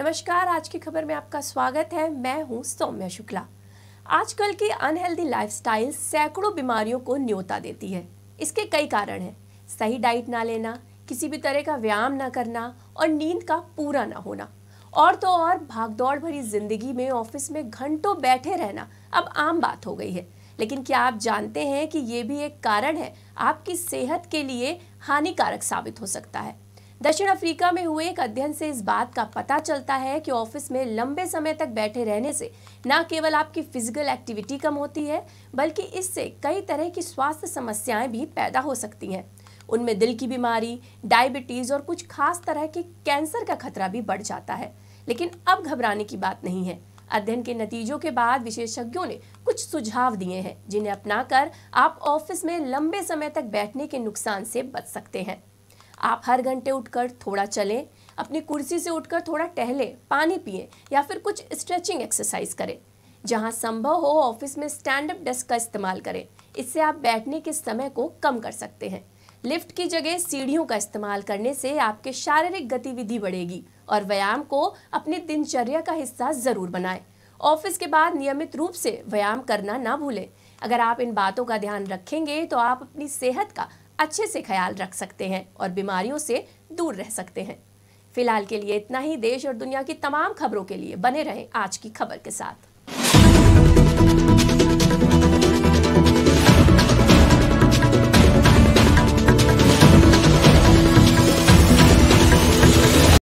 नमस्कार आज की खबर में आपका स्वागत है मैं हूं सौम्या शुक्ला आजकल की अनहेल्दी लाइफस्टाइल सैकड़ों बीमारियों को न्योता देती है इसके कई कारण हैं सही डाइट ना लेना किसी भी तरह का व्यायाम ना करना और नींद का पूरा ना होना और तो और भागदौड़ भरी जिंदगी में ऑफिस में घंटों बैठे रहना अब आम बात हो गई है लेकिन क्या आप जानते हैं कि ये भी एक कारण है आपकी सेहत के लिए हानिकारक साबित हो सकता है दक्षिण अफ्रीका में हुए एक अध्ययन से इस बात का पता चलता है कि ऑफिस में लंबे समय तक बैठे रहने से न केवल आपकी फिजिकल एक्टिविटी कम होती है बल्कि इससे कई तरह की स्वास्थ्य समस्याएं भी पैदा हो सकती हैं उनमें दिल की बीमारी डायबिटीज़ और कुछ खास तरह के कैंसर का खतरा भी बढ़ जाता है लेकिन अब घबराने की बात नहीं है अध्ययन के नतीजों के बाद विशेषज्ञों ने कुछ सुझाव दिए हैं जिन्हें अपनाकर आप ऑफिस में लंबे समय तक बैठने के नुकसान से बच सकते हैं आप हर घंटे उठकर थोड़ा चलें अपनी कुर्सी से उठकर थोड़ा टहलें पानी पिए या फिर कुछ स्ट्रेचिंग एक्सरसाइज करें जहाँ संभव हो ऑफिस में स्टैंड अप डेस्क का इस्तेमाल करें इससे आप बैठने के समय को कम कर सकते हैं लिफ्ट की जगह सीढ़ियों का इस्तेमाल करने से आपके शारीरिक गतिविधि बढ़ेगी और व्यायाम को अपनी दिनचर्या का हिस्सा ज़रूर बनाएं ऑफिस के बाद नियमित रूप से व्यायाम करना ना भूलें अगर आप इन बातों का ध्यान रखेंगे तो आप अपनी सेहत का अच्छे से ख्याल रख सकते हैं और बीमारियों से दूर रह सकते हैं फिलहाल के लिए इतना ही देश और दुनिया की तमाम खबरों के लिए बने रहें आज की खबर के साथ